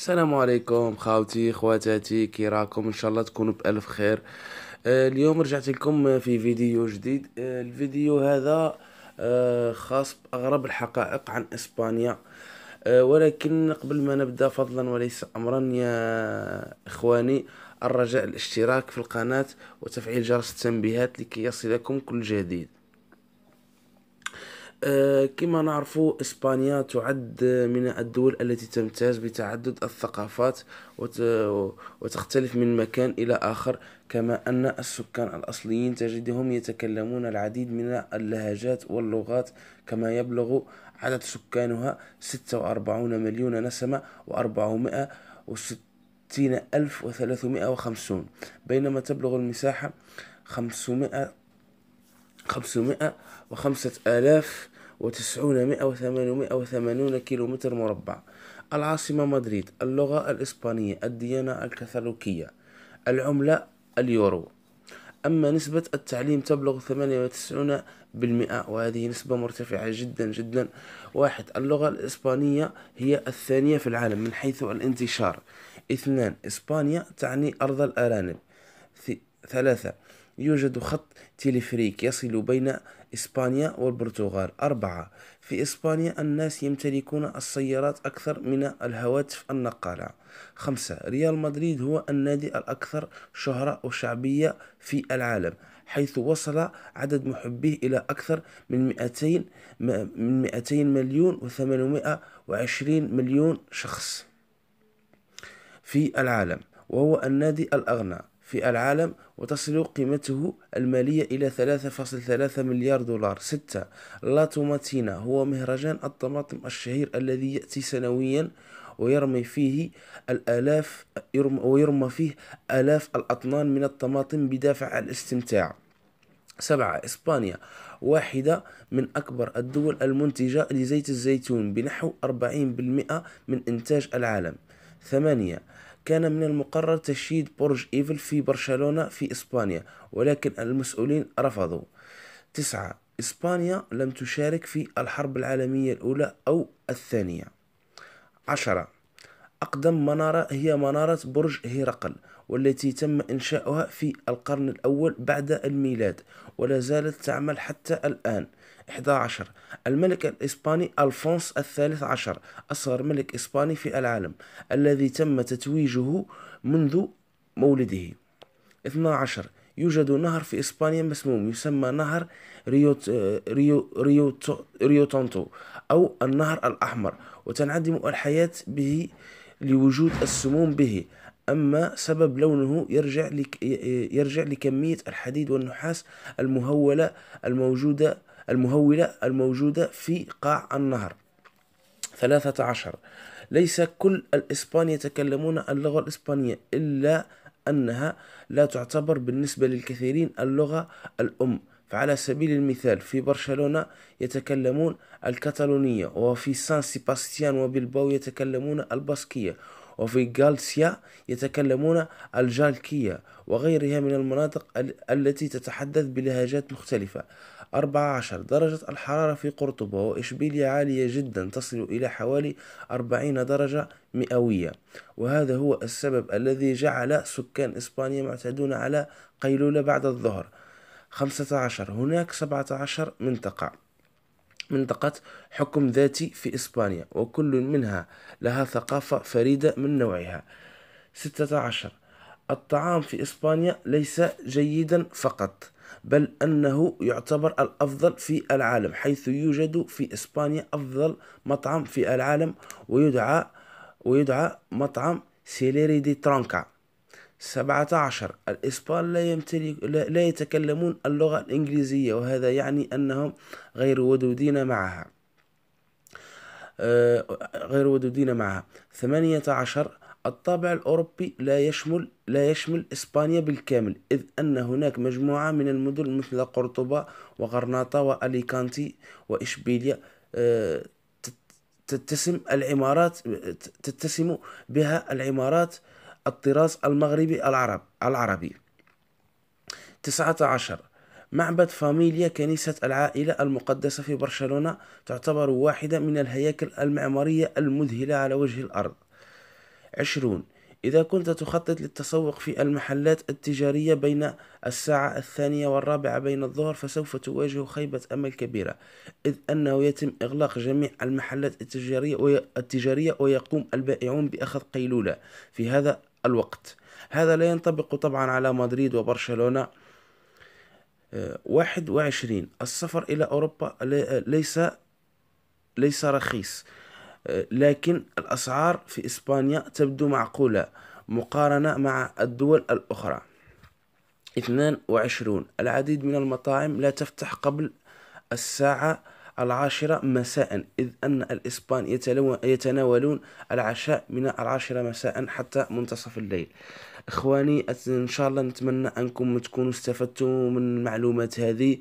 السلام عليكم خاوتي خواتاتي كي راكم ان شاء الله تكونوا بالف خير آه، اليوم رجعت لكم في فيديو جديد آه، الفيديو هذا آه، خاص باغرب الحقائق عن اسبانيا ولكن قبل ما نبدا فضلا وليس امرا يا اخواني الرجاء الاشتراك في القناه وتفعيل جرس التنبيهات لكي يصلكم كل جديد آه، كما نعرف إسبانيا تعد من الدول التي تمتاز بتعدد الثقافات وتختلف من مكان إلى آخر كما أن السكان الأصليين تجدهم يتكلمون العديد من اللهجات واللغات كما يبلغ عدد سكانها 46 مليون نسمة و460 ألف وثلاثمائة وخمسون بينما تبلغ المساحة خمسمائة خمسمائة وخمسة آلاف وتسعمائة وثمانمائة وثمانون كيلو متر مربع العاصمة مدريد اللغة الإسبانية الديانة الكاثوليكية العملة اليورو أما نسبة التعليم تبلغ ثمانية وتسعون بالمئة وهذه نسبة مرتفعة جدا جدا واحد اللغة الإسبانية هي الثانية في العالم من حيث الانتشار اثنان إسبانيا تعني أرض الأرانب ثلاثة يوجد خط تلفريك يصل بين إسبانيا والبرتغال أربعة في إسبانيا الناس يمتلكون السيارات أكثر من الهواتف النقالة خمسة ريال مدريد هو النادي الأكثر شهرة وشعبية في العالم حيث وصل عدد محبيه إلى أكثر من 200 من 200 مليون و820 مليون شخص في العالم وهو النادي الأغنى في العالم وتصل قيمته المالية إلى 3.3 مليار دولار لا لاتوماتينا هو مهرجان الطماطم الشهير الذي يأتي سنويا ويرمي فيه الآلاف ويرمى فيه آلاف الأطنان من الطماطم بدافع الاستمتاع سبعة إسبانيا واحدة من أكبر الدول المنتجة لزيت الزيتون بنحو 40% من إنتاج العالم ثمانية كان من المقرر تشييد برج إيفل في برشلونة في إسبانيا ولكن المسؤولين رفضوا تسعة إسبانيا لم تشارك في الحرب العالمية الأولى أو الثانية عشرة أقدم منارة هي منارة برج هرقل والتي تم إنشاؤها في القرن الأول بعد الميلاد ولا زالت تعمل حتى الآن 11 الملك الإسباني ألفونس الثالث عشر أصغر ملك إسباني في العالم الذي تم تتويجه منذ مولده 12 يوجد نهر في إسبانيا مسموم يسمى نهر ريو ريو ريو, ريو تونتو أو النهر الأحمر وتنعدم الحياة به لوجود السموم به أما سبب لونه يرجع يرجع لكمية الحديد والنحاس المهولة الموجودة المهولة الموجودة في قاع النهر ثلاثة عشر ليس كل الإسبان يتكلمون اللغة الإسبانية إلا أنها لا تعتبر بالنسبة للكثيرين اللغة الأم فعلى سبيل المثال في برشلونة يتكلمون الكتالونية وفي سان سيباستيان وبلباو يتكلمون الباسكية وفي غالسيا يتكلمون الجالكية وغيرها من المناطق التي تتحدث بلهجات مختلفة 14 درجة الحرارة في قرطبة وإشبيلية عالية جدا تصل إلى حوالي 40 درجة مئوية وهذا هو السبب الذي جعل سكان إسبانيا معتدون على قيلولة بعد الظهر 15 هناك 17 منطقة منطقة حكم ذاتي في إسبانيا وكل منها لها ثقافة فريدة من نوعها 16 الطعام في إسبانيا ليس جيدا فقط بل أنه يعتبر الأفضل في العالم حيث يوجد في إسبانيا أفضل مطعم في العالم ويدعى ويدعى مطعم سيليري دي ترانكا سبعة عشر الإسبان لا, يمتلك لا يتكلمون اللغة الإنجليزية وهذا يعني أنهم غير ودودين معها آه، غير ودودين معها ثمانية عشر الطابع الأوروبي لا يشمل لا يشمل إسبانيا بالكامل إذ أن هناك مجموعة من المدن مثل قرطبة وغرناطة وأليكانتي وإشبيليا آه، تتسم العمارات تتسم بها العمارات الطراز المغربي العرب العربي تسعة عشر معبد فاميليا كنيسة العائلة المقدسة في برشلونة تعتبر واحدة من الهياكل المعمارية المذهلة على وجه الأرض عشرون إذا كنت تخطط للتسوق في المحلات التجارية بين الساعة الثانية والرابعة بين الظهر فسوف تواجه خيبة أمل كبيرة إذ أنه يتم إغلاق جميع المحلات التجارية التجارية ويقوم البائعون بأخذ قيلولة في هذا الوقت هذا لا ينطبق طبعا على مدريد وبرشلونة آه، واحد وعشرين السفر إلى أوروبا ليس ليس رخيص لكن الأسعار في إسبانيا تبدو معقولة مقارنة مع الدول الأخرى 22 العديد من المطاعم لا تفتح قبل الساعة العاشرة مساء إذ أن الإسبان يتناولون العشاء من العاشرة مساء حتى منتصف الليل إخواني إن شاء الله نتمنى أنكم تكونوا استفدتم من المعلومات هذه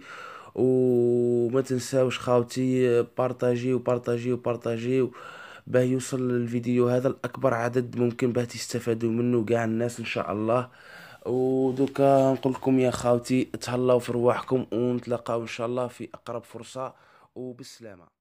وما تنساوش خاوتي بارطاجيو بارطاجيو بارطاجيو باه يوصل الفيديو هذا لاكبر عدد ممكن باه تستفادوا منه كاع الناس ان شاء الله ودوكا نقول لكم يا خاوتي تهلاو في رواحكم ونتلاقاو ان شاء الله في اقرب فرصه وبالسلامه